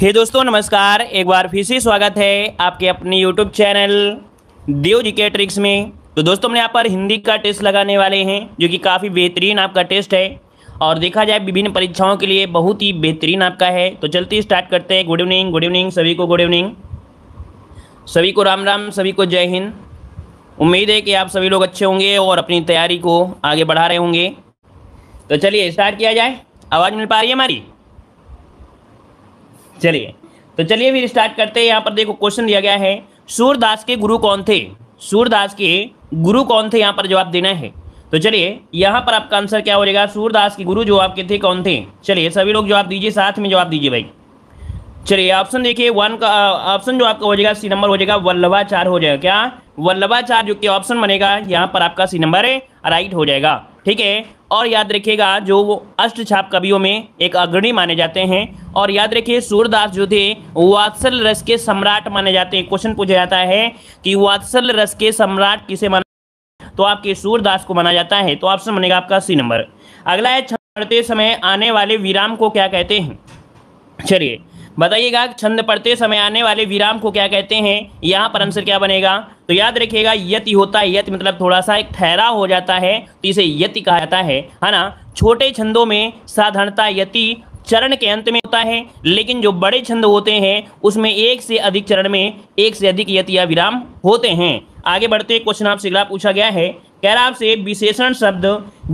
हे दोस्तों नमस्कार एक बार फिर से स्वागत है आपके अपने यूट्यूब चैनल देव जी के ट्रिक्स में तो दोस्तों हमने यहाँ पर हिंदी का टेस्ट लगाने वाले हैं जो कि काफ़ी बेहतरीन आपका टेस्ट है और देखा जाए विभिन्न परीक्षाओं के लिए बहुत ही बेहतरीन आपका है तो चलते स्टार्ट करते हैं गुड इवनिंग गुड इवनिंग सभी को गुड इवनिंग सभी को राम राम सभी को जय हिंद उम्मीद है कि आप सभी लोग अच्छे होंगे और अपनी तैयारी को आगे बढ़ा रहे होंगे तो चलिए स्टार्ट किया जाए आवाज़ मिल पा रही है हमारी चलिए तो चलिए फिर स्टार्ट करते हैं यहाँ पर देखो क्वेश्चन दिया गया है सूरदास के गुरु कौन थे सूरदास के गुरु कौन थे यहाँ पर जवाब देना है तो चलिए यहाँ पर आपका आंसर क्या हो जाएगा सूरदास के गुरु जो आपके थे कौन थे चलिए सभी लोग जवाब दीजिए साथ में जवाब दीजिए भाई चलिए ऑप्शन देखिए वन का ऑप्शन जो आपका हो जाएगा सी नंबर हो जाएगा वल्लभाचार हो जाएगा क्या वल्लभाचार जो कि ऑप्शन बनेगा यहाँ पर आपका सी नंबर राइट हो जाएगा ठीक है और याद रखिएगा जो वो अष्ट छाप कवियों में एक अग्रणी माने जाते हैं और याद रखिए सूरदास जो थे वात्सल रस के सम्राट माने जाते हैं क्वेश्चन पूछा जाता है कि वात्सल रस के सम्राट किसे माना तो आपके सूरदास को माना जाता है तो ऑप्शन बनेगा आपका सी नंबर अगला है छठते समय आने वाले विराम को क्या कहते हैं चलिए बताइएगा छंद पढ़ते समय आने वाले विराम को क्या कहते हैं यहाँ पर आंसर क्या बनेगा तो याद रखिएगा यति होता है यति मतलब थोड़ा सा एक ठहरा हो जाता है तो इसे यति कहा जाता है है ना छोटे छंदों में साधारणता यति चरण के अंत में होता है लेकिन जो बड़े छंद होते हैं उसमें एक से अधिक चरण में एक से अधिक यति या विराम होते हैं आगे बढ़ते क्वेश्चन आपसे अगला पूछा गया है कह रहा आपसे विशेषण शब्द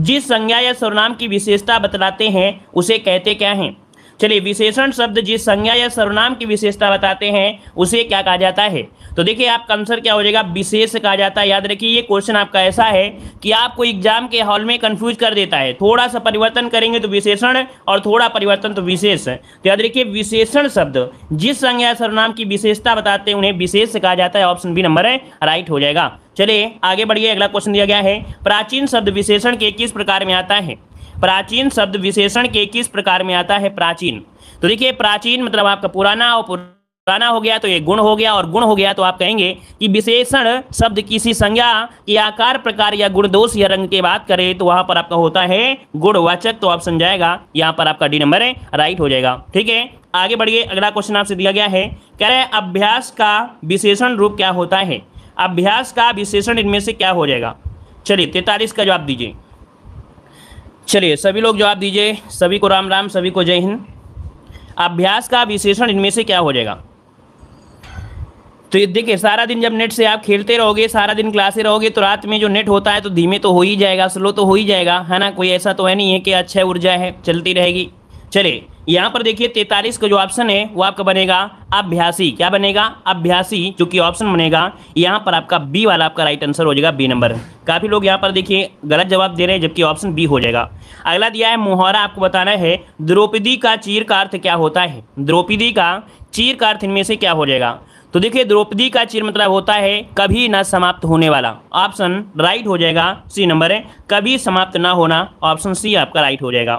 जिस संज्ञा या सर्वनाम की विशेषता बतलाते हैं उसे कहते क्या हैं चलिए विशेषण शब्द जिस संज्ञा या सर्वनाम की विशेषता बताते हैं उसे क्या कहा जाता है तो देखिए आपका आंसर क्या हो जाएगा विशेष कहा जाता है याद रखिए ये क्वेश्चन आपका ऐसा है कि आपको एग्जाम के हॉल में कंफ्यूज कर देता है थोड़ा सा परिवर्तन करेंगे तो विशेषण और थोड़ा परिवर्तन तो विशेष तो याद रखिए विशेषण शब्द जिस संज्ञा सर्वनाम की विशेषता बताते हैं उन्हें विशेष कहा जाता है ऑप्शन बी नंबर है राइट हो जाएगा चलिए आगे बढ़िए अगला क्वेश्चन दिया गया है प्राचीन शब्द विशेषण के किस प्रकार में आता है प्राचीन शब्द विशेषण के किस प्रकार में आता है प्राचीन तो देखिए प्राचीन मतलब आपका पुराना और पुराना हो गया तो ये गुण हो गया और गुण हो गया तो आप कहेंगे कि विशेषण शब्द किसी संज्ञा की आकार प्रकार या गुण दोष या रंग की बात करें तो वहां पर आपका होता है गुणवाचक तो ऑप्शन जाएगा यहाँ पर आपका डी नंबर है राइट हो जाएगा ठीक है आगे बढ़िए अगला क्वेश्चन आपसे दिया गया है कह रहे अभ्यास का विशेषण रूप क्या होता है अभ्यास का विशेषण इनमें से क्या हो जाएगा चलिए तैतालीस का जवाब दीजिए चलिए सभी लोग जवाब दीजिए सभी को राम राम सभी को जय हिंद अभ्यास का विशेषण इनमें से क्या हो जाएगा तो ये देखिए सारा दिन जब नेट से आप खेलते रहोगे सारा दिन क्लासे रहोगे तो रात में जो नेट होता है तो धीमे तो हो ही जाएगा स्लो तो हो ही जाएगा है ना कोई ऐसा तो है नहीं है कि अच्छा ऊर्जा है चलती रहेगी चलिए यहाँ पर देखिए तैतालीस का जो ऑप्शन है वो आपका बनेगा अभ्यासी क्या बनेगा अभ्यासी जो कि ऑप्शन बनेगा यहाँ पर आपका बी वाला आपका राइट आंसर हो जाएगा बी नंबर काफ़ी लोग यहाँ पर देखिए गलत जवाब दे रहे हैं जबकि ऑप्शन बी हो जाएगा अगला दिया है मुहरा आपको बताना है द्रौपदी का चीर का अर्थ क्या होता है द्रौपदी का चीर का अर्थ इनमें से क्या हो जाएगा तो देखिए द्रौपदी का चिर मतलब होता है कभी ना समाप्त होने वाला ऑप्शन राइट हो जाएगा सी नंबर है कभी समाप्त ना होना ऑप्शन सी आपका राइट हो जाएगा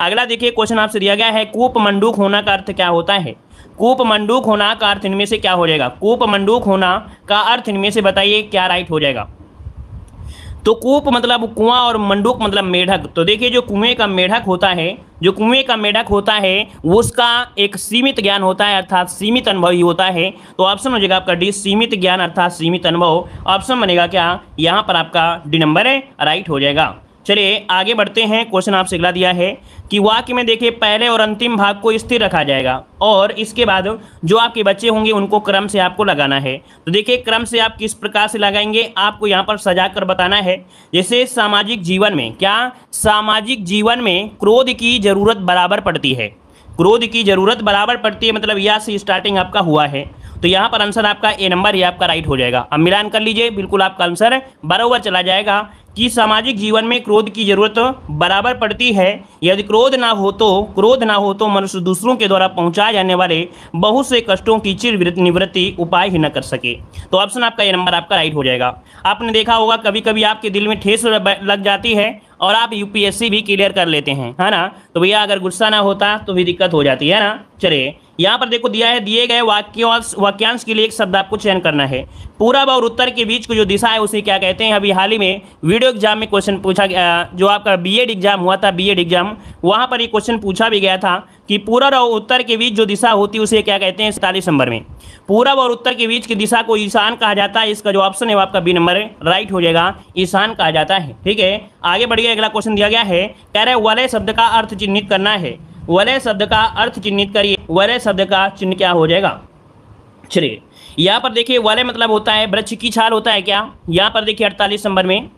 अगला देखिए क्वेश्चन आपसे दिया गया है कूप मंडूक होना का अर्थ क्या होता है कूप मंडूक होना का अर्थ इनमें से क्या हो जाएगा कूप मंडूक होना का अर्थ इनमें से बताइए क्या राइट हो जाएगा तो कूप मतलब कुआं और मंडूक मतलब मेढक तो देखिए जो कुएं का मेढक होता है जो कुएं का मेढक होता है उसका एक सीमित ज्ञान होता है अर्थात सीमित अनुभव ही होता है तो ऑप्शन हो जाएगा आपका डी सीमित ज्ञान अर्थात सीमित अनुभव ऑप्शन बनेगा क्या यहाँ पर आपका डी नंबर है राइट हो जाएगा चलिए आगे बढ़ते हैं क्वेश्चन आपसे अगला दिया है कि वाक्य में देखिए पहले और अंतिम भाग को स्थिर रखा जाएगा और इसके बाद जो आपके बच्चे होंगे उनको क्रम से आपको लगाना है तो देखिए क्रम से आप किस प्रकार से लगाएंगे आपको यहाँ पर सजा कर बताना है जैसे सामाजिक जीवन में क्या सामाजिक जीवन में क्रोध की ज़रूरत बराबर पड़ती है क्रोध की ज़रूरत बराबर पड़ती है मतलब यहाँ से स्टार्टिंग आपका हुआ है तो यहाँ पर आंसर आपका ए नंबर ये आपका राइट हो जाएगा अब मिलान कर लीजिए बिल्कुल आपका आंसर बराबर चला जाएगा कि सामाजिक जीवन में क्रोध की जरूरत बराबर पड़ती है यदि क्रोध ना हो तो क्रोध ना हो तो मनुष्य दूसरों के द्वारा पहुंचाए जाने वाले बहुत से कष्टों की चिर निवृत्ति उपाय ही न कर सके तो ऑप्शन आपका ये नंबर आपका राइट हो जाएगा आपने देखा होगा कभी कभी आपके दिल में ठेस लग जाती है और आप यूपीएससी भी क्लियर कर लेते हैं है ना तो भैया अगर गुस्सा ना होता तो भी दिक्कत हो जाती है ना चलिए यहाँ पर देखो दिया है दिए गए वाक्यांश वाक्यांश के लिए एक शब्द आपको चयन करना है पूरब और उत्तर के बीच की जो दिशा है उसे क्या कहते हैं अभी हाल ही में वीडियो एग्जाम में क्वेश्चन पूछा गया जो आपका बीएड एग्जाम हुआ था बीएड एग्जाम वहाँ पर ये क्वेश्चन पूछा भी गया था कि पूरब और उत्तर के बीच जो दिशा होती है उसे क्या कहते हैं सैतालीस नंबर में पूरब और उत्तर के बीच की दिशा को ईशान कहा जाता है इसका जो ऑप्शन है वो आपका बी नंबर राइट हो जाएगा ईशान कहा जाता है ठीक है आगे बढ़िया अगला क्वेश्चन दिया गया है कह रहे वाले शब्द का अर्थ चिन्हित करना है वलय शब्द का अर्थ चिन्हित करिए वलय शब्द का चिन्ह क्या हो जाएगा चलिए यहाँ पर देखिए वलय मतलब होता है वृक्ष की छाल होता है क्या यहाँ पर देखिए अड़तालीस नंबर में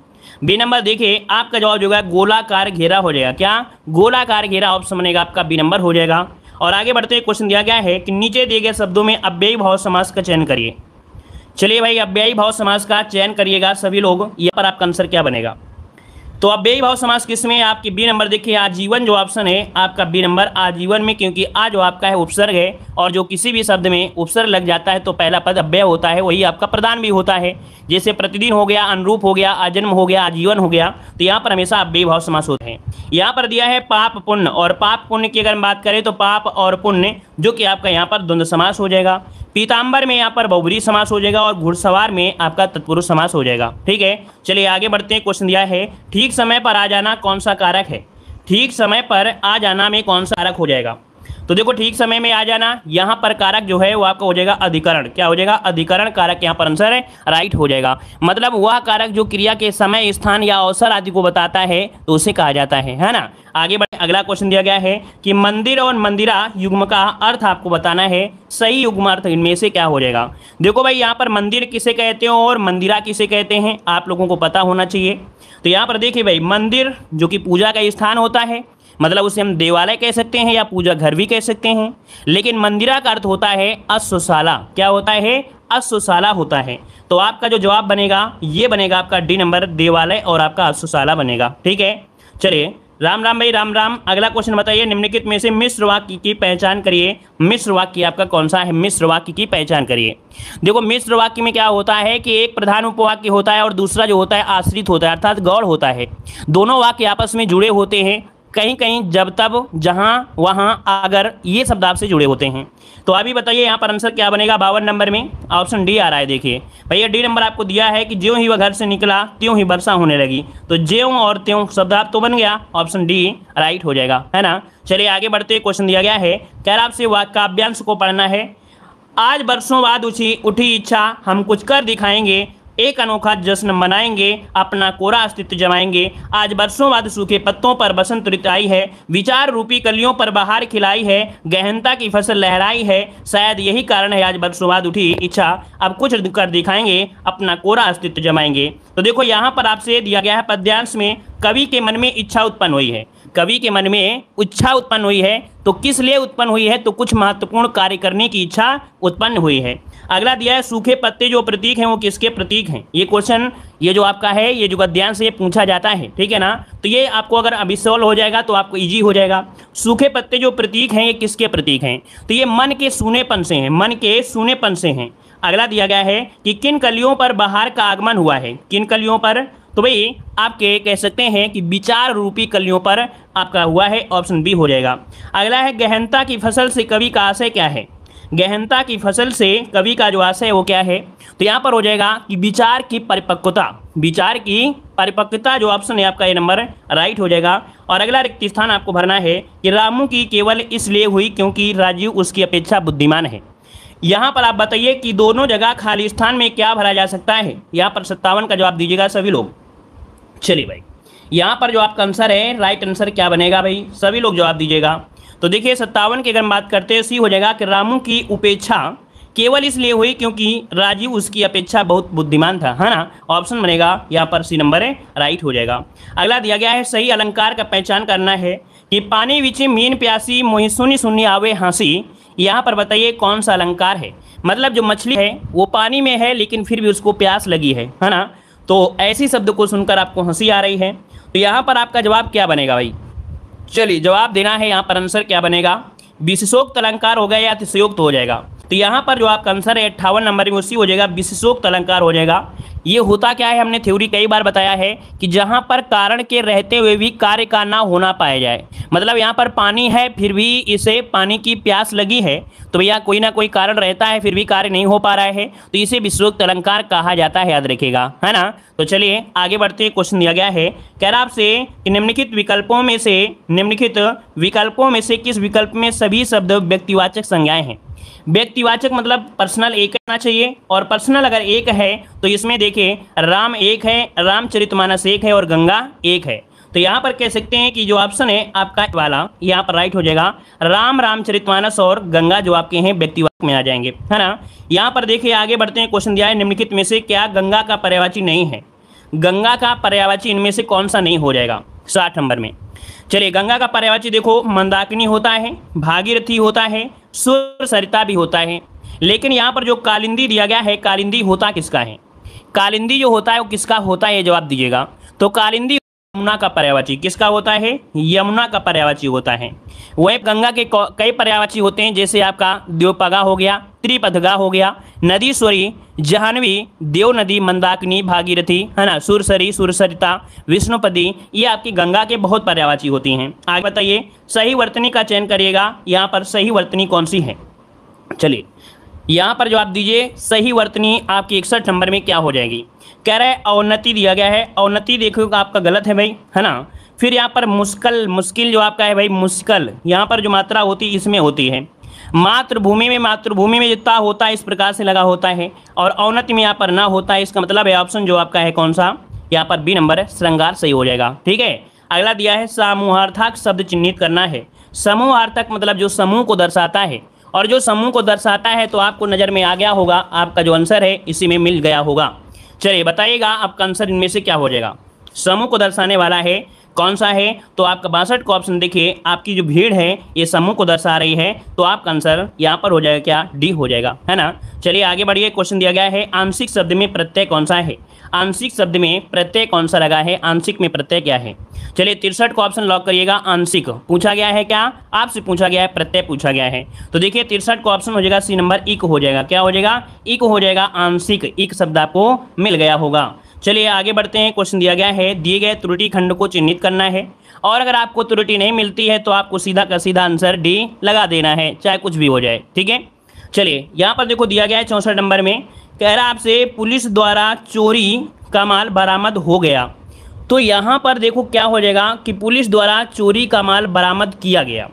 बी नंबर देखिए आपका जवाब जो है गोलाकार घेरा हो जाएगा क्या गोलाकार घेरा ऑप्शन बनेगा आपका बी नंबर हो जाएगा और आगे बढ़ते हुए क्वेश्चन दिया गया है कि नीचे दिए गए शब्दों में अव्ययी भाव समास का चयन करिए चलिए भाई अव्ययी भाव समास का चयन करिएगा सभी लोग यहाँ पर आपका आंसर क्या बनेगा तो अब बेई भाव समास किसमें आपकी बी नंबर देखिए आजीवन जो ऑप्शन है आपका बी नंबर आजीवन में क्योंकि आ जो आपका है उपसर्ग है और जो किसी भी शब्द में उपसर्ग लग जाता है तो पहला पद अव्यय होता है वही आपका प्रदान भी होता है जैसे प्रतिदिन हो गया अनुरूप हो गया आजन्म हो गया आजीवन हो गया तो यहाँ पर हमेशा अव्यय भाव समास होते हैं यहाँ पर दिया है पाप पुण्य और पाप पुण्य की अगर हम बात करें तो पाप और पुण्य जो कि आपका यहाँ पर द्वंद्व समास हो जाएगा पीताम्बर में यहाँ पर बहुबरी समास हो जाएगा और घुड़सवार में आपका तत्पुरुष समास हो जाएगा ठीक है चलिए आगे बढ़ते हैं क्वेश्चन दिया है ठीक समय पर आ जाना कौन सा कारक है ठीक समय पर आ जाना में कौन सा कारक हो जाएगा तो देखो ठीक समय में आ जाना यहाँ पर कारक जो है वो आपका हो जाएगा अधिकरण क्या हो जाएगा अधिकरण कारक यहाँ पर आंसर है राइट हो जाएगा मतलब वह कारक जो क्रिया के समय स्थान या अवसर आदि को बताता है तो उसे कहा जाता है है ना आगे बढ़े अगला क्वेश्चन दिया गया है कि मंदिर और मंदिरा युग्म का अर्थ आपको बताना है सही युग्म अर्थ इनमें से क्या हो जाएगा देखो भाई यहाँ पर मंदिर किसे कहते हो और मंदिरा किसे कहते हैं आप लोगों को पता होना चाहिए तो यहाँ पर देखिए भाई मंदिर जो कि पूजा का स्थान होता है मतलब उसे हम देवालय कह सकते हैं या पूजा घर भी कह सकते हैं लेकिन मंदिरा का अर्थ होता है अश्वशाला क्या होता है अश्वशाला होता है तो आपका जो जवाब बनेगा ये बनेगा आपका डी नंबर देवालय और आपका अश्वशाला बनेगा ठीक है चलिए राम राम भाई राम राम अगला क्वेश्चन बताइए निम्नलिखित में से मिश्र वाक्य की पहचान करिए मिश्र वाक्य आपका कौन सा है मिश्र वाक्य की पहचान करिए देखो मिश्र वाक्य में क्या होता है कि एक प्रधान उपवाक्य होता है और दूसरा जो होता है आश्रित होता है अर्थात गौड़ होता है दोनों वाक्य आपस में जुड़े होते हैं कहीं कहीं जब तब जहां वहां अगर ये शब्द आपसे जुड़े होते हैं तो अभी बताइए यहाँ पर आंसर क्या बनेगा बावन नंबर में ऑप्शन डी आ रहा है देखिए भैया डी नंबर आपको दिया है कि ज्यों ही वह घर से निकला त्यों ही वर्षा होने लगी तो ज्यों और त्यों शब्द आप तो बन गया ऑप्शन डी राइट हो जाएगा है ना चलिए आगे बढ़ते क्वेश्चन दिया गया है कह रहा आपसे काव्यांश को पढ़ना है आज बरसों बाद उठी उठी इच्छा हम कुछ कर दिखाएंगे एक अनोखा जश्न मनाएंगे अपना कोरा अस्तित्व जमाएंगे आज बरसों बाद सूखे पत्तों पर बसंत ऋतु आई है विचार रूपी कलियों पर बहार खिलाई है गहनता की फसल लहराई है शायद यही कारण है आज बरसों बाद उठी इच्छा अब कुछ कर दिखाएंगे अपना कोरा अस्तित्व जमाएंगे तो देखो यहाँ पर आपसे दिया गया है पद्यांश में कवि के मन में इच्छा उत्पन्न हुई है कवि के मन में इच्छा उत्पन्न हुई है तो किस लिए उत्पन्न हुई है तो कुछ महत्वपूर्ण कार्य करने की इच्छा उत्पन्न हुई है अगला दिया है सूखे पत्ते जो प्रतीक हैं वो किसके प्रतीक हैं ये क्वेश्चन ये जो आपका है ये जो अध्ययन से ये पूछा जाता है ठीक है ना तो ये आपको अगर अभी सॉल्व हो जाएगा तो आपको इजी हो जाएगा सूखे पत्ते जो प्रतीक हैं ये किसके प्रतीक हैं तो ये मन के सूनेपन से हैं मन के सूनेपन से हैं अगला दिया गया है कि किन कलियों पर बाहर का आगमन हुआ है किन कलियों पर तो भाई आपके कह सकते हैं कि विचार रूपी कलियों पर आपका हुआ है ऑप्शन बी हो जाएगा अगला है गहनता की फसल से कवि का आशय क्या है गहनता की फसल से कवि का जो आशय है वो क्या है तो यहाँ पर हो जाएगा कि विचार की परिपक्वता विचार की परिपक्वता जो ऑप्शन है आपका ये नंबर राइट हो जाएगा और अगला रिक्त स्थान आपको भरना है कि रामू की केवल इसलिए हुई क्योंकि राजीव उसकी अपेक्षा बुद्धिमान है यहाँ पर आप बताइए कि दोनों जगह खाली स्थान में क्या भरा जा सकता है यहाँ पर सत्तावन का जवाब दीजिएगा सभी लोग चलिए भाई यहाँ पर जो आपका आंसर है राइट आंसर क्या बनेगा भाई सभी लोग जवाब दीजिएगा तो देखिए सत्तावन की अगर हम बात करते हैं सी हो जाएगा कि रामू की उपेक्षा केवल इसलिए हुई क्योंकि राजीव उसकी अपेक्षा बहुत बुद्धिमान था है ना ऑप्शन बनेगा यहाँ पर सी नंबर है राइट हो जाएगा अगला दिया गया है सही अलंकार का पहचान करना है कि पानी विचे मीन प्यासी मोहि सुनी सुनी आवे हंसी यहाँ पर बताइए कौन सा अलंकार है मतलब जो मछली है वो पानी में है लेकिन फिर भी उसको प्यास लगी है है ना तो ऐसी शब्द को सुनकर आपको हंसी आ रही है तो यहाँ पर आपका जवाब क्या बनेगा भाई चलिए जवाब देना है यहाँ पर आंसर क्या बनेगा विशेषोक्त अलंकार हो गया या अतिशयोक्त हो जाएगा तो यहाँ पर जो आपका आंसर है अट्ठावन नंबर में उसी हो जाएगा विशेषोक्त अलंकार हो जाएगा ये होता क्या है हमने थ्योरी कई बार बताया है कि जहाँ पर कारण के रहते हुए भी कार्य का ना होना पाया जाए मतलब यहाँ पर पानी है फिर भी इसे पानी की प्यास लगी है तो भैया कोई ना कोई कारण रहता है फिर भी कार्य नहीं हो पा रहा है तो इसे विश्वोक्त अलंकार कहा जाता है याद रखेगा है ना तो चलिए आगे बढ़ते क्वेश्चन दिया गया है कह रहा आपसे कि निम्नलिखित विकल्पों में से निम्नलिखित विकल्पों में से किस विकल्प में सभी शब्द व्यक्तिवाचक संज्ञाएं हैं व्यक्तिवाचक मतलब पर्सनल एक होना चाहिए और पर्सनल अगर एक है तो इसमें देखें राम एक है रामचरितमानस एक है और गंगा एक है तो यहाँ पर कह सकते हैं कि जो ऑप्शन है आपका वाला यहाँ पर राइट हो जाएगा राम रामचरितमानस और गंगा जो आपके हैं व्यक्तिवाचक में आ जाएंगे है ना यहाँ पर देखिए आगे बढ़ते हैं क्वेश्चन दिया है निम्नलिखित में से क्या गंगा का पर्यावाची नहीं है गंगा का पर्यावाची इनमें से कौन सा नहीं हो जाएगा साठ नंबर में चलिए गंगा का पर्यावाची देखो मंदाकिनी होता है भागीरथी होता है सुर सरिता भी होता है लेकिन यहाँ पर जो कालिंदी दिया गया है कालिंदी होता किसका है कालिंदी जो होता है वो किसका होता है जवाब दीजिएगा तो कालिंदी यमुना का पर्यावाची किसका होता है यमुना का पर्यावाची होता है वह गंगा के कई पर्यावाची होते हैं जैसे आपका देवपगा हो गया त्रिपथगा हो गया नदीश्वरी जहनवी देव नदी मंदाकिनी भागीरथी है ना सुरसरी सुरसरिता विष्णुपदी ये आपकी गंगा के बहुत पर्यावाची होती हैं आगे बताइए सही वर्तनी का चयन करिएगा यहाँ पर सही वर्तनी कौन सी है चलिए यहाँ पर जवाब दीजिए सही वर्तनी आपकी इकसठ नंबर में क्या हो जाएगी कह रहा है अवनति दिया गया है अवनति देखो आपका गलत है भाई है ना फिर यहाँ पर मुश्किल मुश्किल जो आपका है भाई मुश्किल यहाँ पर जो मात्रा होती इसमें होती है मातृभूमि में मातृभूमि में जितना होता है इस प्रकार से लगा होता है और अवनति में यहाँ पर ना होता है इसका मतलब है ऑप्शन जो आपका है कौन सा यहाँ पर बी नंबर है श्रृंगार सही हो जाएगा ठीक है अगला दिया है समूहार्थक शब्द चिन्हित करना है समूहार्थक मतलब जो समूह को दर्शाता है और जो समूह को दर्शाता है तो आपको नज़र में आ गया होगा आपका जो आंसर है इसी में मिल गया होगा चलिए बताइएगा आपका आंसर इनमें से क्या हो जाएगा समूह को दर्शाने वाला है कौन सा है तो आपका बासठ को ऑप्शन देखिए आपकी जो भीड़ है ये समूह को दर्शा रही है तो आपका आंसर यहाँ पर हो जाएगा क्या डी हो जाएगा है ना चलिए आगे बढ़िए क्वेश्चन दिया गया है आंशिक शब्द में प्रत्यय कौन सा है आंशिक शब्द में प्रत्यय कौन सा लगा है आंशिक में प्रत्यय क्या है चलिए तिरसठ को ऑप्शन लॉक करिएगा आंशिक पूछा गया है क्या आपसे पूछा गया है प्रत्यय पूछा गया है तो देखिए तिरसठ को ऑप्शन हो जाएगा सी नंबर इक हो जाएगा क्या हो जाएगा इक हो जाएगा आंशिक इक शब्द आपको मिल गया होगा चलिए आगे बढ़ते हैं क्वेश्चन दिया गया है दिए गए त्रुटि खंड को चिन्हित करना है और अगर आपको त्रुटि नहीं मिलती है तो आपको सीधा का सीधा आंसर डी लगा देना है चाहे कुछ भी हो जाए ठीक है चलिए यहाँ पर देखो दिया गया है चौंसठ नंबर में कह रहा आपसे पुलिस द्वारा चोरी का माल बरामद हो गया तो यहाँ पर देखो क्या हो जाएगा कि पुलिस द्वारा चोरी का माल बरामद किया गया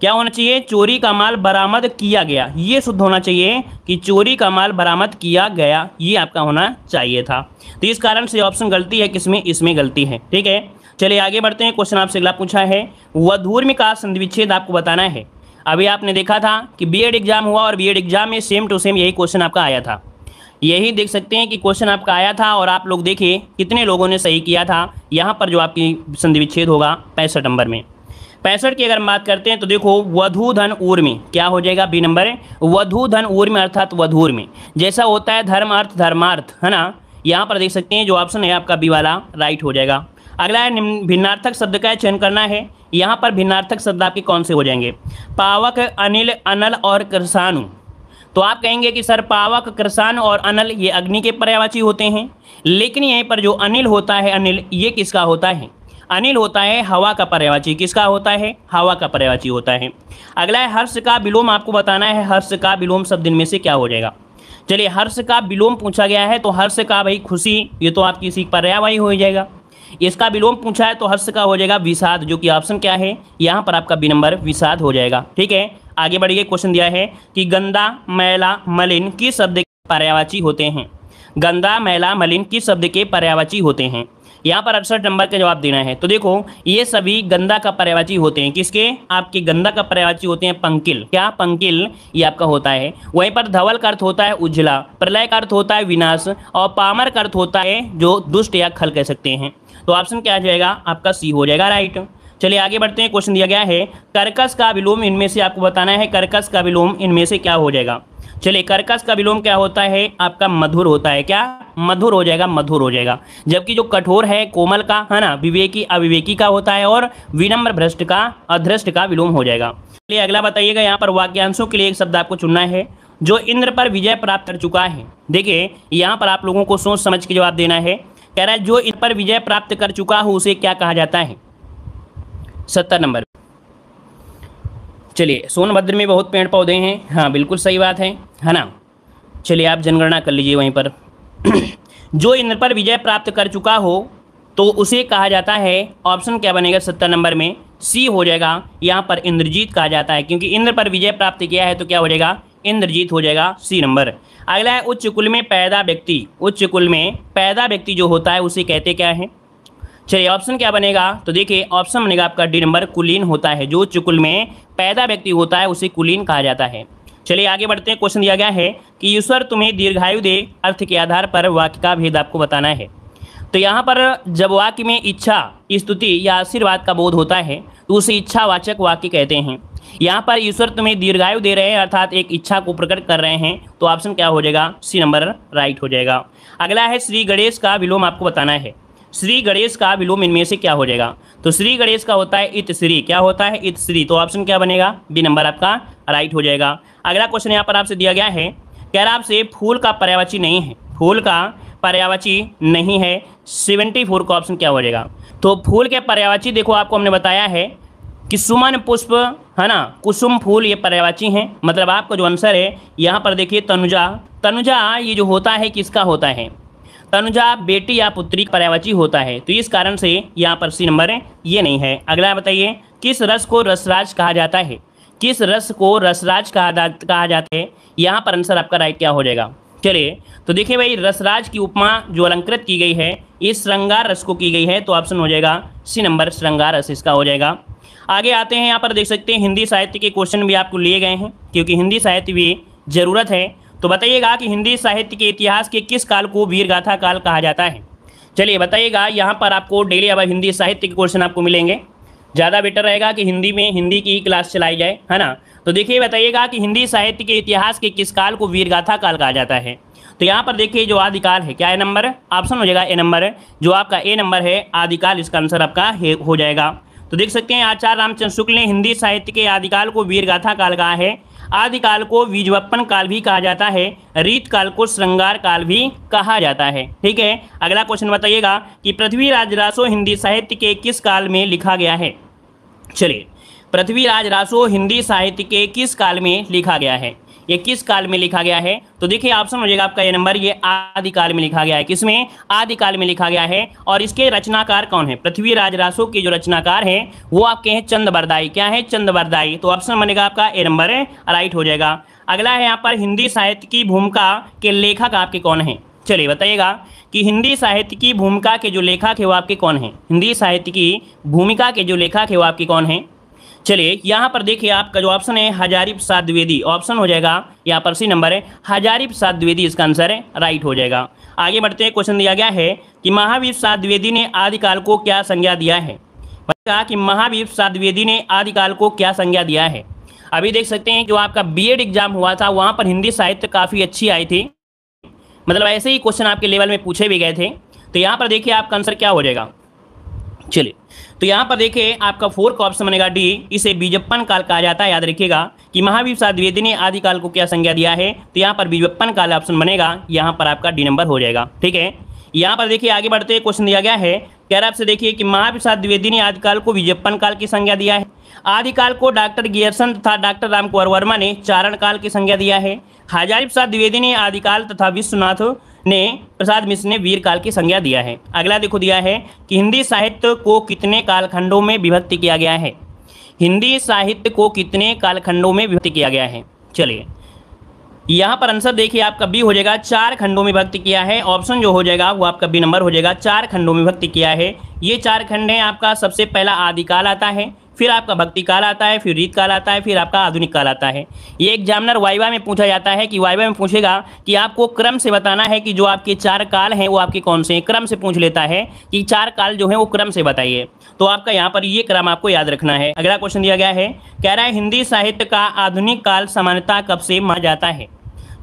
क्या होना चाहिए चोरी का माल बरामद किया गया ये शुद्ध होना चाहिए कि चोरी का माल बरामद किया गया ये आपका होना चाहिए था तो इस कारण से ऑप्शन गलती है किसमें इसमें गलती है ठीक है चलिए आगे बढ़ते हैं क्वेश्चन आपसे अगला पूछा है वधूर्म का संधिविच्छेद आपको बताना है अभी आपने देखा था कि बी एग्जाम हुआ और बी एग्जाम में सेम टू सेम यही क्वेश्चन आपका आया था यही देख सकते हैं कि क्वेश्चन आपका आया था और आप लोग देखिए कितने लोगों ने सही किया था यहाँ पर जो आपकी संधि विच्छेद होगा पैंसठ नंबर में पैंसठ की अगर हम बात करते हैं तो देखो वधु धन ऊर्मी क्या हो जाएगा बी नंबर है वधु धन ऊर्मी अर्थात वधूर में जैसा होता है धर्म अर्थ धर्मार्थ है ना यहाँ पर देख सकते हैं जो ऑप्शन है आपका बी वाला राइट हो जाएगा अगला है भिन्नार्थक शब्द का चयन करना है यहाँ पर भिन्नार्थक शब्द आपके कौन से हो जाएंगे पावक अनिल अनल और कृषाणु तो आप कहेंगे कि सर पावक कृषान और अनिल ये अग्नि के पर्यावाची होते हैं लेकिन यहीं पर जो अनिल होता है अनिल ये किसका होता है अनिल होता है हवा का पर्यावाची किसका होता है हवा का पर्यावाची होता है अगला है हर्ष का विलोम आपको बताना है हर्ष का विलोम सब दिन में से क्या हो जाएगा चलिए हर्ष का विलोम पूछा गया है तो हर्ष का भाई खुशी ये तो आपकी सीख पर्यावाही हो जाएगा इसका विलोम पूछा है तो हर्ष का हो जाएगा विषाद जो कि ऑप्शन क्या है यहाँ पर आपका बी नंबर विषाद हो जाएगा ठीक है आगे बढ़िए क्वेश्चन दिया है कि गंदा मैला मलिन किस शब्द के पर्यावाची होते हैं गंदा मैला मलिन किस शब्द के पर्यावाची होते हैं यहाँ पर अड़सठ नंबर का जवाब देना है तो देखो ये सभी गंदा का पर्यावाची होते हैं किसके आपके गंदा का पर्यावाची होते हैं पंकिल क्या पंकिल ये आपका होता है वहीं पर धवल का अर्थ होता है उजला प्रलय का अर्थ होता है विनाश और पामर का अर्थ होता है जो दुष्ट या खल कह सकते हैं तो ऑप्शन क्या आ जाएगा आपका सी हो जाएगा राइट चलिए आगे बढ़ते हैं क्वेश्चन दिया गया है कर्कस का विलोम इनमें से आपको बताना है कर्कस का विलोम इनमें से क्या हो जाएगा चलिए कर्कस का विलोम क्या होता है आपका मधुर होता है क्या मधुर हो जाएगा मधुर हो जाएगा जबकि जो कठोर है कोमल का है ना विवेकी अविवेकी का होता है और विनम्र भ्रष्ट का अध्रष्ट का विलोम हो जाएगा चलिए अगला बताइएगा यहाँ पर वाक्यांशों के लिए एक शब्द आपको चुनना है जो इंद्र पर विजय प्राप्त कर चुका है देखिए यहाँ पर आप लोगों को सोच समझ के जवाब देना है कह रहा है जो इंद्र पर विजय प्राप्त कर चुका हो उसे क्या कहा जाता है सत्तर नंबर चलिए सोनभद्र में बहुत पेड़ पौधे हैं हाँ बिल्कुल सही बात है है ना चलिए आप जनगणना कर लीजिए वहीं पर जो इंद्र पर विजय प्राप्त कर चुका हो तो उसे कहा जाता है ऑप्शन क्या बनेगा सत्तर नंबर में सी हो जाएगा यहाँ पर इंद्रजीत कहा जाता है क्योंकि इंद्र पर विजय प्राप्त किया है तो क्या हो जाएगा इंद्रजीत हो जाएगा सी नंबर अगला है उच्च कुल में पैदा व्यक्ति उच्च कुल में पैदा व्यक्ति जो होता है उसे कहते क्या है चलिए ऑप्शन क्या बनेगा तो देखिए ऑप्शन बनेगा आपका डी नंबर कुलीन होता है जो चुकुल में पैदा व्यक्ति होता है उसे कुलीन कहा जाता है चलिए आगे बढ़ते हैं क्वेश्चन दिया गया है कि ईश्वर तुम्हें दीर्घायु दे अर्थ के आधार पर वाक्य का भेद आपको बताना है तो यहाँ पर जब वाक्य में इच्छा स्तुति या आशीर्वाद का बोध होता है तो उसे इच्छावाचक वाक्य कहते हैं यहाँ पर ईश्वर तुम्हें दीर्घायु दे रहे हैं अर्थात एक इच्छा को प्रकट कर रहे हैं तो ऑप्शन क्या हो जाएगा सी नंबर राइट हो जाएगा अगला है श्री गणेश का विलोम आपको बताना है श्री गणेश का विलोम इनमें से क्या हो जाएगा तो श्री गणेश का होता है इत श्री क्या होता है इत श्री तो ऑप्शन क्या बनेगा बी नंबर आपका राइट हो जाएगा अगला क्वेश्चन यहाँ पर आपसे दिया गया है कह रहा आपसे फूल का पर्यावची नहीं है फूल का पर्यावची नहीं है सेवेंटी फोर का ऑप्शन क्या हो जाएगा तो फूल के पर्यावची देखो आपको हमने बताया है कि सुमन पुष्प है ना कुसुम फूल ये पर्यावची हैं मतलब आपका जो आंसर है यहाँ पर देखिए तनुजा तनुजा ये जो होता है किसका होता है तनुजा बेटी या पुत्री पर्यावची होता है तो इस कारण से यहाँ पर सी नंबर ये नहीं है अगला बताइए किस रस को रसराज कहा जाता है किस रस को रसराज कहा कहा जाता है यहाँ पर आंसर आपका राइट क्या हो जाएगा चलिए तो देखिए भाई रसराज की उपमा जो अलंकृत की गई है इस श्रृंगार रस को की गई है तो ऑप्शन हो जाएगा सी नंबर श्रृंगार रस इसका हो जाएगा आगे आते हैं यहाँ पर देख सकते हैं हिंदी साहित्य के क्वेश्चन भी आपको लिए गए हैं क्योंकि हिंदी साहित्य भी ज़रूरत है तो बताइएगा कि हिंदी साहित्य के इतिहास के किस काल को वीर गाथा काल कहा जाता है चलिए बताइएगा यहाँ पर आपको डेली अब हिंदी साहित्य के क्वेश्चन आपको मिलेंगे ज़्यादा बेटर रहेगा कि हिंदी में हिंदी की क्लास चलाई जाए है ना तो देखिए बताइएगा कि हिंदी साहित्य के इतिहास के किस काल को वीर गाथा काल कहा जाता है तो यहाँ पर देखिए जो आदिकाल है क्या ए नंबर ऑप्शन हो जाएगा ए नंबर जो आपका ए नंबर है आदिकाल इसका आंसर आपका हो जाएगा तो देख सकते हैं आचार्य रामचंद्र शुक्ल ने हिंदी साहित्य के आदिकाल को वीर गाथा काल कहा है आदिकाल को बीजवप्पन काल भी कहा जाता है रीत काल को श्रृंगार काल भी कहा जाता है ठीक है अगला क्वेश्चन बताइएगा कि पृथ्वीराज रासो हिंदी साहित्य के किस काल में लिखा गया है चलिए पृथ्वीराज रासो हिंदी साहित्य के किस काल में लिखा गया है ये किस काल में लिखा गया है तो देखिए आप समझिएगा आपका ये नंबर ये आदिकाल में लिखा गया है किसमें आदिकाल में लिखा गया है और इसके रचनाकार कौन है पृथ्वीराज रासो के जो रचनाकार हैं वो आपके हैं चंद क्या है चंद तो ऑप्शन बनेगा आपका ए नंबर राइट हो जाएगा अगला है यहाँ पर हिंदी साहित्य की भूमिका के लेखक आपके कौन है चलिए बताइएगा कि हिंदी साहित्य की भूमिका के जो लेखक है वो आपके कौन है हिंदी साहित्य की भूमिका के जो लेखक है वो आपके कौन है चलिए यहाँ पर देखिए आपका जो ऑप्शन है हजारी प्रसाद द्विवेदी ऑप्शन हो जाएगा यहाँ पर सी नंबर है हजारी प्रसाद द्विवेदी इसका आंसर है राइट हो जाएगा आगे बढ़ते हैं क्वेश्चन दिया गया है कि महावीर प्रसाद द्विवेदी ने आदिकाल को क्या संज्ञा दिया है कहा कि महावीर प्रसाद द्विवेदी ने आदिकाल को क्या संज्ञा दिया है अभी देख सकते हैं जो आपका बी एग्जाम हुआ था वहाँ पर हिंदी साहित्य काफ़ी अच्छी आई थी मतलब ऐसे ही क्वेश्चन आपके लेवल में पूछे भी गए थे तो यहाँ पर देखिए आपका आंसर क्या हो जाएगा चलिए तो यहाँ पर देखिए आपका फोर का ऑप्शन बनेगा डी इसे बीजप्पन काल कहा जाता है याद रखिएगा कि महावीर शाह द्विवेदी ने आदि काल को क्या संज्ञा दिया है तो यहाँ पर बीजप्पन काल ऑप्शन बनेगा यहाँ पर आपका डी नंबर हो जाएगा ठीक है यहाँ पर देखिए आगे बढ़ते हुए क्वेश्चन दिया गया है कह रहा आपसे देखिए कि महावीर शाह द्विवेदी ने आदिकाल को बीजप्पन काल की संज्ञा दिया है आदिकाल को डॉक्टर गियरसन तथा डॉक्टर रामकुंवर वर्मा ने चारण काल की संज्ञा दिया है हजारी प्रसाद द्विवेदी ने आदिकाल तथा विश्वनाथ ने प्रसाद मिश्र ने वीर काल की संज्ञा दिया है अगला देखो दिया है कि हिंदी साहित्य को कितने कालखंडों में विभक्त किया गया है हिंदी साहित्य को कितने कालखंडों में विभक्त किया गया है चलिए यहाँ पर आंसर देखिए आपका बी हो जाएगा चार खंडों में भक्ति किया है ऑप्शन जो हो जाएगा वो आपका बी नंबर हो जाएगा चार खंडों में भक्ति किया है ये चार खंड हैं आपका सबसे पहला आदिकाल आता है फिर आपका भक्ति काल आता है फिर रीत काल आता है फिर आपका आधुनिक काल आता है ये एग्जामिनर वाइवा में पूछा जाता है कि वाइवा में पूछेगा कि आपको क्रम से बताना है कि जो आपके चार काल हैं वो आपके कौन से हैं क्रम से पूछ लेता है कि चार काल जो है वो क्रम से बताइए तो आपका यहाँ पर ये क्रम आपको याद रखना है अगला क्वेश्चन दिया गया है कह रहा है हिंदी साहित्य का आधुनिक काल समानता कब से माना जाता है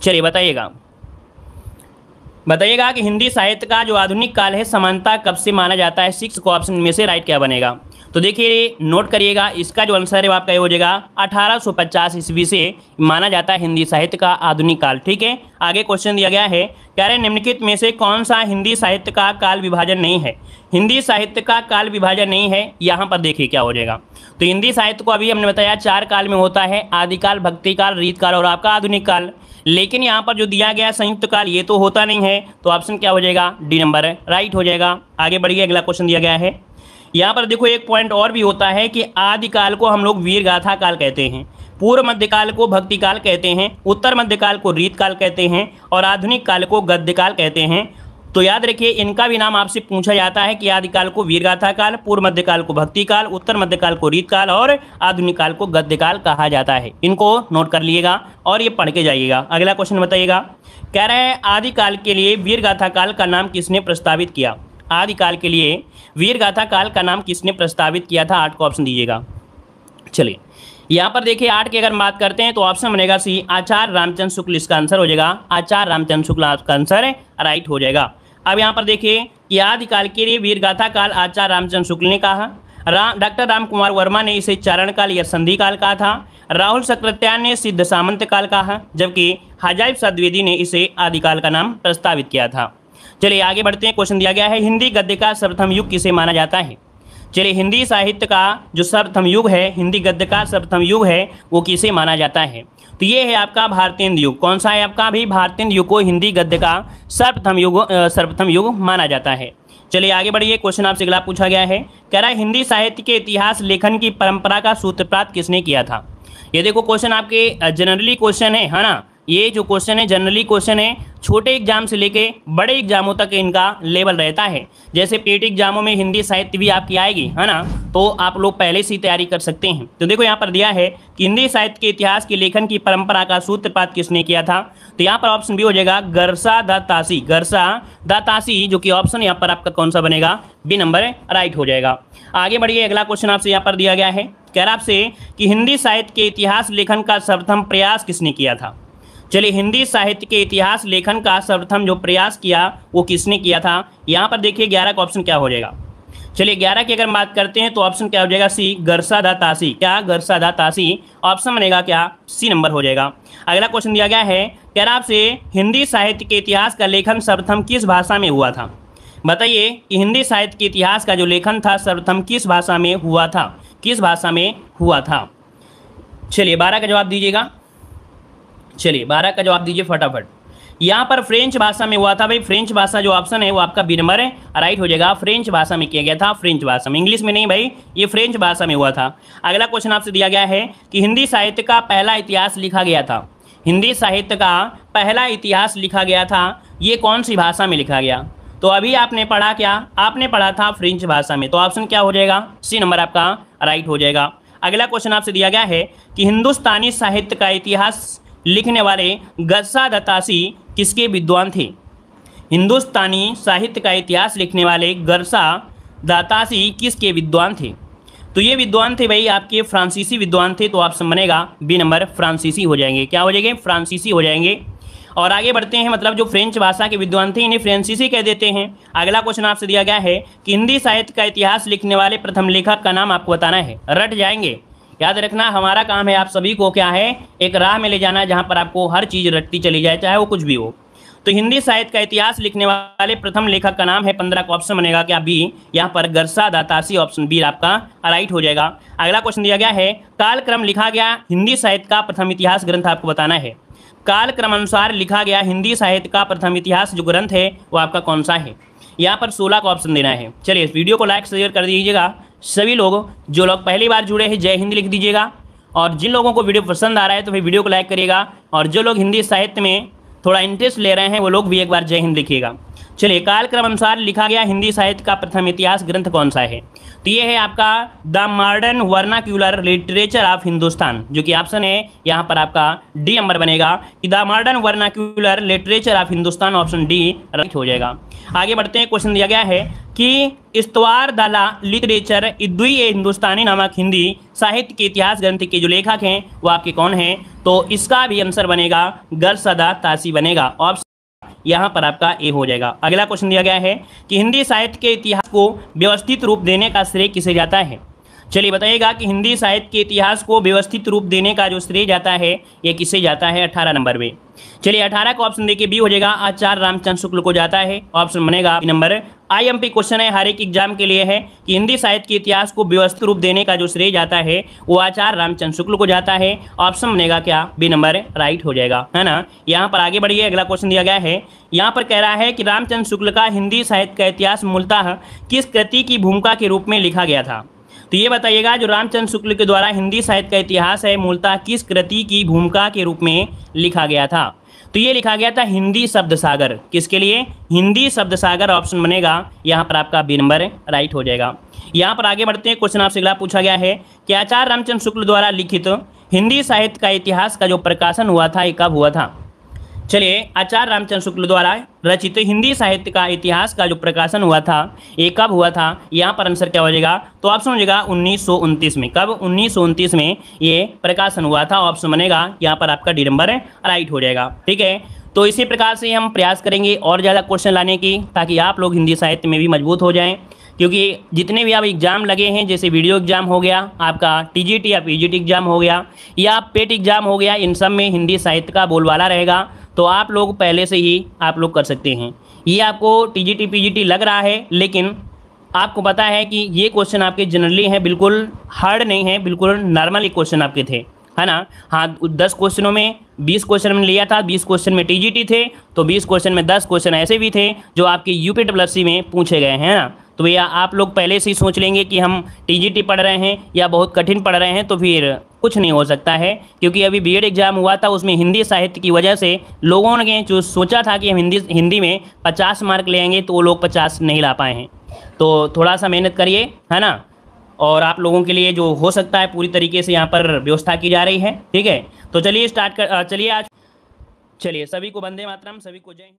चलिए बताइएगा बताइएगा कि हिंदी साहित्य का जो आधुनिक काल है समानता कब से माना जाता है सिक्स को ऑप्शन में से राइट क्या बनेगा तो देखिए नोट करिएगा इसका जो आंसर है आपका ये हो जाएगा 1850 ईस्वी से माना जाता है हिंदी साहित्य का आधुनिक काल ठीक है आगे क्वेश्चन दिया गया है कह रहे निम्नलिखित में से कौन सा हिंदी साहित्य का काल विभाजन नहीं है हिंदी साहित्य का काल विभाजन नहीं है यहाँ पर देखिए क्या हो जाएगा तो हिंदी साहित्य को अभी हमने बताया चार काल में होता है आदिकाल भक्ति काल रीत काल और आपका आधुनिक काल लेकिन यहाँ पर जो दिया गया संयुक्त काल ये तो होता नहीं है तो ऑप्शन क्या हो जाएगा डी नंबर राइट हो जाएगा आगे बढ़िए अगला क्वेश्चन दिया गया है यहाँ पर देखो एक पॉइंट और भी होता है कि आदिकाल को हम लोग वीर गाथा काल कहते हैं पूर्व मध्यकाल को भक्ति काल कहते हैं उत्तर मध्यकाल को रीत काल कहते हैं और आधुनिक काल को गद्य काल कहते हैं तो याद रखिए इनका भी नाम आपसे पूछा जाता है कि आदिकाल को वीरगाथा काल पूर्व मध्यकाल को भक्ति काल उत्तर मध्यकाल को रीत काल और आधुनिक काल को गद्य काल कहा जाता है इनको नोट कर लिएगा और ये पढ़ के जाइएगा अगला क्वेश्चन बताइएगा कह रहे हैं आदिकाल के लिए वीरगाथा काल का नाम किसने प्रस्तावित किया आदिकाल के लिए वीरगाथा काल का नाम किसने प्रस्तावित किया था आठ को ऑप्शन दीजिएगा चलिए यहाँ पर देखिए आठ की अगर बात करते हैं तो ऑप्शन बनेगा सी आचार्य रामचंद्र शुक्ल इसका आंसर हो जाएगा आचार्य रामचंद्र शुक्ल आपका आंसर राइट हो जाएगा अब यहाँ पर देखिए कि आदिकाल के लिए वीरगाथा काल आचार्य रामचंद्र शुक्ल ने कहा राम डॉक्टर राम कुमार वर्मा ने इसे चारण काल या संधि काल कहा था राहुल सक्रत्यान ने सिद्ध सामंत काल कहा जबकि हजाइब सद्वेदी ने इसे आदिकाल का नाम प्रस्तावित किया था चलिए आगे बढ़ते हैं क्वेश्चन दिया गया है हिंदी गद्य का सर्वप्रथम युग किसे माना जाता है चलिए हिंदी साहित्य का जो सर्वथम युग है हिंदी गद्य का सर्वथम युग है वो किसे माना जाता है तो ये है आपका भारतीय युग कौन सा है आपका भी भारतीय युग को हिंदी गद्य का सर्वथम युग सर्वप्रथम युग माना जाता है चलिए आगे बढ़िए क्वेश्चन आपसे अगला पूछा गया है कह रहा है हिंदी साहित्य के इतिहास लेखन की परंपरा का सूत्रपात किसने किया था ये देखो क्वेश्चन आपके जनरली क्वेश्चन है है ना ये जो क्वेश्चन है जनरली क्वेश्चन है छोटे एग्जाम से लेके बड़े एग्जामों तक इनका लेवल रहता है जैसे पेट एग्जामों में हिंदी साहित्य भी आपकी आएगी है ना तो आप लोग पहले से तैयारी कर सकते हैं तो देखो यहाँ पर दिया है कि हिंदी साहित्य के इतिहास के लेखन की परंपरा का सूत्रपात किसने किया था तो यहाँ पर ऑप्शन भी हो जाएगा गरसा दासी गरसा दासी जो कि ऑप्शन यहाँ पर आपका कौन सा बनेगा बी नंबर राइट हो जाएगा आगे बढ़िए अगला क्वेश्चन आपसे यहाँ पर दिया गया है कह रहा आपसे कि हिंदी साहित्य के इतिहास लेखन का सर्वथम प्रयास किसने किया था चलिए हिंदी साहित्य के इतिहास लेखन का सर्वप्रथम जो प्रयास किया वो किसने किया था यहाँ पर देखिए ग्यारह का ऑप्शन क्या हो जाएगा चलिए ग्यारह की अगर बात करते हैं तो ऑप्शन क्या हो जाएगा सी गरसादा तासी क्या गरसादा तासी ऑप्शन बनेगा क्या सी नंबर हो जाएगा अगला क्वेश्चन दिया गया है कह रहा आपसे हिंदी साहित्य के इतिहास का लेखन सर्वप्रथम किस भाषा में हुआ था बताइए कि हिंदी साहित्य के इतिहास का जो लेखन था सर्वप्रथम किस भाषा में हुआ था किस भाषा में हुआ था चलिए बारह का जवाब दीजिएगा चलिए बारह का जवाब दीजिए फटाफट यहाँ पर फ्रेंच भाषा में हुआ था भाई फ्रेंच भाषा जो ऑप्शन है वो आपका बी नंबर है राइट हो जाएगा फ्रेंच भाषा में किया गया था फ्रेंच भाषा में इंग्लिश में नहीं भाई ये फ्रेंच भाषा में हुआ था अगला क्वेश्चन आपसे दिया गया है कि हिंदी साहित्य का पहला इतिहास लिखा गया था हिंदी साहित्य का पहला इतिहास लिखा गया था ये कौन सी भाषा में लिखा गया तो अभी आपने पढ़ा क्या आपने पढ़ा था फ्रेंच भाषा में तो ऑप्शन क्या हो जाएगा सी नंबर आपका राइट हो जाएगा अगला क्वेश्चन आपसे दिया गया है कि हिंदुस्तानी साहित्य का इतिहास लिखने वाले गस्सा दत्तासी किसके विद्वान थे हिंदुस्तानी साहित्य का इतिहास लिखने वाले गरसा दातासी किसके विद्वान थे तो ये विद्वान थे भाई आपके फ्रांसीसी विद्वान थे तो आपसे बनेगा बी नंबर फ्रांसीसी हो जाएंगे क्या हो जाएंगे फ्रांसीसी हो जाएंगे और आगे बढ़ते हैं मतलब जो फ्रेंच भाषा के विद्वान थे इन्हें फ्रेंसीसी कह देते हैं अगला क्वेश्चन आपसे दिया गया है कि हिंदी साहित्य का इतिहास लिखने वाले प्रथम लेखक का नाम आपको बताना है रट जाएंगे याद रखना हमारा काम है आप सभी को क्या है एक राह में ले जाना जहाँ पर आपको हर चीज़ रटती चली जाए चाहे वो कुछ भी हो तो हिंदी साहित्य का इतिहास लिखने वाले प्रथम लेखक का नाम है पंद्रह का ऑप्शन बनेगा क्या बी यहाँ पर गरसा दातासी ऑप्शन बी आपका राइट हो जाएगा अगला क्वेश्चन दिया गया है कालक्रम लिखा गया हिंदी साहित्य का प्रथम इतिहास ग्रंथ आपको बताना है कालक्रम अनुसार लिखा गया हिंदी साहित्य का प्रथम इतिहास जो ग्रंथ है वो आपका कौन सा है यहाँ पर सोलह का ऑप्शन देना है चलिए इस वीडियो को लाइक शेयर कर दीजिएगा सभी लोग जो लोग पहली बार जुड़े हैं जय हिंद लिख दीजिएगा और जिन लोगों को वीडियो पसंद आ रहा है तो फिर वीडियो को लाइक करिएगा और जो लोग हिंदी साहित्य में थोड़ा इंटरेस्ट ले रहे हैं वो लोग भी एक बार जय हिंद लिखिएगा चलिए कालक्रम अनुसार लिखा गया हिंदी साहित्य का प्रथम इतिहास ग्रंथ कौन सा है तो ये है आपका the modern vernacular literature of Hindustan जो कि ऑप्शन है यहाँ पर आपका डी नंबर बनेगा कि the modern vernacular literature of Hindustan option D right हो जाएगा आगे बढ़ते हैं क्वेश्चन दिया गया है कि इस्तवार दला लिटरेचर इद्वी हिंदुस्तानी नामक हिंदी साहित्य के इतिहास ग्रंथ के जो लेखक हैं वो आपके कौन हैं तो इसका भी आंसर बनेगा गल सदा तासी बनेगा ऑप्शन यहाँ पर आपका ए हो जाएगा अगला क्वेश्चन दिया गया है कि हिंदी साहित्य के इतिहास को व्यवस्थित रूप देने का श्रेय किसे जाता है चलिए बताइएगा कि हिंदी साहित्य के इतिहास को व्यवस्थित रूप देने का जो श्रेय जाता है ये किसे जाता है अठारह नंबर में चलिए अठारह का ऑप्शन देखिए बी हो जाएगा आचार्य रामचंद्र शुक्ल को जाता है ऑप्शन बनेगा नंबर आईएमपी क्वेश्चन है हर एक एग्जाम के लिए है कि हिंदी साहित्य के इतिहास को व्यवस्थित रूप देने का जो श्रेय जाता है वो आचार्य रामचंद्र शुक्ल को जाता है ऑप्शन बनेगा क्या बी नंबर राइट हो जाएगा है ना यहाँ पर आगे बढ़िए अगला क्वेश्चन दिया गया है यहाँ पर कह रहा है कि रामचंद्र शुक्ल का हिंदी साहित्य का इतिहास मूलतः किस कृति की भूमिका के रूप में लिखा गया था तो ये बताइएगा जो रामचंद्र शुक्ल के द्वारा हिंदी साहित्य का इतिहास है मूलतः किस कृति की भूमिका के रूप में लिखा गया था तो ये लिखा गया था हिंदी शब्द सागर किसके लिए हिंदी शब्द सागर ऑप्शन बनेगा यहाँ पर आपका बी नंबर राइट हो जाएगा यहाँ पर आगे बढ़ते हैं क्वेश्चन आपसे अगला पूछा गया है कि आचार्य रामचंद्र शुक्ल द्वारा लिखित हिंदी साहित्य का इतिहास का जो प्रकाशन हुआ था ये कब हुआ था चलिए आचार्य रामचंद्र शुक्ल द्वारा रचित हिंदी साहित्य का इतिहास का जो प्रकाशन हुआ था ये कब हुआ था यहाँ पर आंसर क्या हो जाएगा तो ऑप्शन हो जाएगा उन्नीस में कब उन्नीस में ये प्रकाशन हुआ था ऑप्शन बनेगा यहाँ पर आपका डी नंबर राइट हो जाएगा ठीक है तो इसी प्रकार से हम प्रयास करेंगे और ज़्यादा क्वेश्चन लाने की ताकि आप लोग हिंदी साहित्य में भी मजबूत हो जाएँ क्योंकि जितने भी आप एग्ज़ाम लगे हैं जैसे वीडियो एग्ज़ाम हो गया आपका टीजीटी या पीजीटी एग्ज़ाम हो गया या पेट एग्ज़ाम e हो गया इन सब में हिंदी साहित्य का बोलवाला रहेगा तो आप लोग पहले से ही आप लोग कर सकते हैं ये आपको T G T P G T लग रहा है लेकिन आपको पता है कि ये क्वेश्चन आपके जनरली हैं बिल्कुल हार्ड नहीं है बिल्कुल नॉर्मल ही क्वेश्चन आपके थे है ना हाँ दस क्वेश्चनों में बीस क्वेश्चन में लिया था बीस क्वेश्चन में टी थे तो बीस क्वेश्चन में दस क्वेश्चन ऐसे भी थे जो आपके यूपी सी में पूछे गए हैं ना तो भैया आप लोग पहले से ही सोच लेंगे कि हम टीजीटी पढ़ रहे हैं या बहुत कठिन पढ़ रहे हैं तो फिर कुछ नहीं हो सकता है क्योंकि अभी बीएड एग्ज़ाम हुआ था उसमें हिंदी साहित्य की वजह से लोगों ने जो सोचा था कि हम हिंदी हिंदी में पचास मार्क लेंगे तो वो लोग पचास नहीं ला पाए हैं तो थोड़ा सा मेहनत करिए है ना और आप लोगों के लिए जो हो सकता है पूरी तरीके से यहाँ पर व्यवस्था की जा रही है ठीक है तो चलिए स्टार्ट कर चलिए आज चलिए सभी को बंदे मातरम सभी को जय